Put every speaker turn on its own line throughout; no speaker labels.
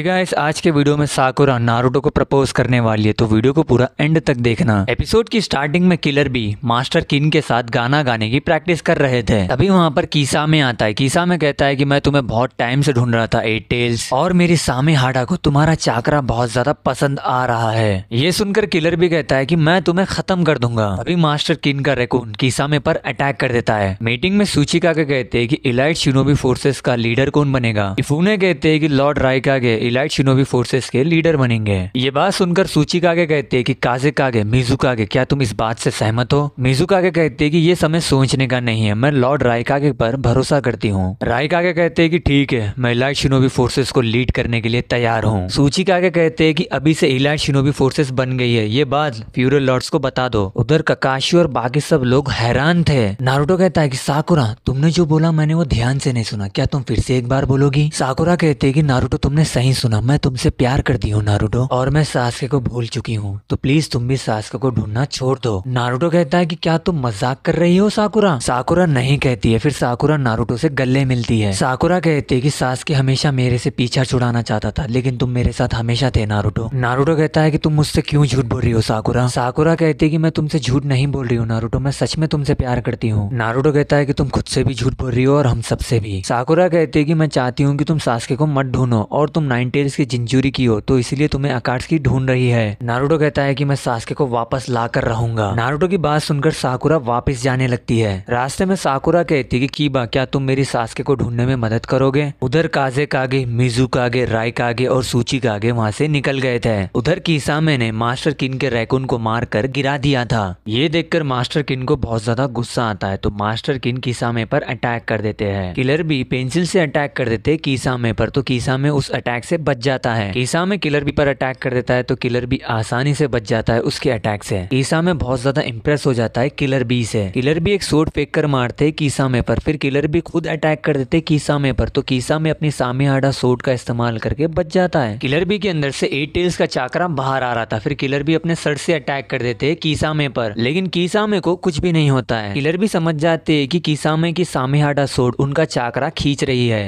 guys आज के video में साकुरा नारुतो को प्रपोज करने वाली है तो वीडियो को पूरा एंड तक देखना एपिसोड की स्टार्टिंग में किलर भी मास्टर किन के साथ गाना गाने की प्रैक्टिस कर रहे थे तभी वहां पर कीसा में आता है कीसा में कहता है कि मैं तुम्हें बहुत टाइम से ढूंढ रहा था एट टेल्स और मेरी सामी हाडा को तुम्हारा चाकरा बहुत ज्यादा पसंद आ रहा है ये सुनकर किलर भी कहता है की मैं तुम्हें खत्म कर दूंगा अभी मास्टर किन का रेकून कीसामे पर अटैक कर देता है मीटिंग में सूचिका के कहते हैं की इलाइट शिनोबी फोर्सेस का लीडर कौन बनेगा इफूने कहते हैं की लॉर्ड रायका के इलाइट शिनोवी फोर्सेस के लीडर बनेंगे ये बात सुनकर सूची कागे कहते हैं कि काजे कागे मिजू कागे क्या तुम इस बात से सहमत हो मिजू कागे कहते हैं कि ये समय सोचने का नहीं है मैं लॉर्ड राय कागे पर भरोसा करती हूँ राय कागे कहते हैं कि ठीक है मैं इलाइट शिनोवी फोर्सेस को लीड करने के लिए तैयार हूँ सूची कागे कहते हैं कि अभी से इलाइट शिनोवी फोर्सेस बन गई है ये बात फ्यूरो लॉर्ड्स को बता दो उधर काकाशी और बाकी सब लोग हैरान थे नारूटो कहता है की साकुरा तुमने जो बोला मैंने वो ध्यान से नहीं सुना क्या तुम फिर से एक बार बोलोगी साकुरा कहते हैं कि नारुतो तुमने सही नहीं सुना मैं तुमसे प्यार करती हूँ नारुतो और मैं सासके को भूल चुकी हूँ तो प्लीज तुम भी सासके को ढूंढना छोड़ दो नारुतो कहता है कि क्या तुम मजाक कर रही हो साकुरा साकुरा नहीं कहती है फिर साकुरा नारुतो से गले मिलती है साकुरा कहती है कि के हमेशा मेरे से पीछा छुड़ाना चाहता था लेकिन तुम मेरे साथ हमेशा थे नारुतो नारूडो कहता है कि तुम मुझसे क्यों झूठ बोल रही हो साकुरा साकुरा कहती है कि मैं तुमसे झूठ नहीं बोल रही हूँ नारुतो मैं सच में तुमसे प्यार करती हूँ नारूडो कहता है कि तुम खुद से भी झूठ बोल रही हो और हम सबसे भी साकुरा कहती है कि मैं चाहती हूँ कि तुम सासके को मत ढूंढो और तुम नाइन नाइन टेल्स की जिंजूरी की हो तो इसलिए तुम्हें अकाट्स की ढूंढ रही है नारूटो कहता है कि मैं सासके को वापस ला कर रहूंगा नारूटो की बात सुनकर साकुरा वापस जाने लगती है रास्ते में साकुरा कहती है की बा क्या तुम मेरी सासके को ढूंढने में मदद करोगे उधर काजे कागे मिजू कागे राय कागे और सूची कागे वहाँ से निकल गए थे उधर कीसामे ने मास्टर किन के रैकून को मार कर गिरा दिया था ये देखकर मास्टर किन को बहुत ज्यादा गुस्सा आता है तो मास्टर किन कीसामे पर अटैक कर देते हैं किलर भी पेंसिल से अटैक कर देते कीसामे पर तो कीसामे उस अटैक से बच जाता है ईसा में किलर भी पर अटैक कर देता है तो किलर भी आसानी से बच जाता है उसके अटैक से ईसा में बहुत ज्यादा इंप्रेस हो जाता है किलर बी से किलर भी एक सोट फेंक कर मारते कीसा में पर फिर किलर भी खुद अटैक कर देते कीसा में पर तो कीसा में अपनी आडा सोट का इस्तेमाल करके बच जाता है किलर बी के अंदर से एट टेल्स का चाकरा बाहर आ रहा था फिर किलर भी अपने सर से अटैक कर देते है में पर लेकिन कीसामे को कुछ भी नहीं होता है किलर भी समझ जाते है कीसा कीसामे की सामे आडा सोट उनका चाकरा खींच रही है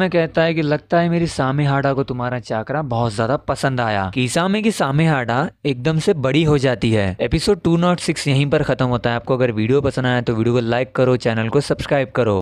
में कहता है की लगता है मेरी सामे हाड़ा को तुम्हारा चाकरा बहुत ज्यादा पसंद आया कीसामे की सामे हाडा एकदम से बड़ी हो जाती है एपिसोड 206 यहीं पर खत्म होता है आपको अगर वीडियो पसंद आया तो वीडियो को लाइक करो चैनल को सब्सक्राइब करो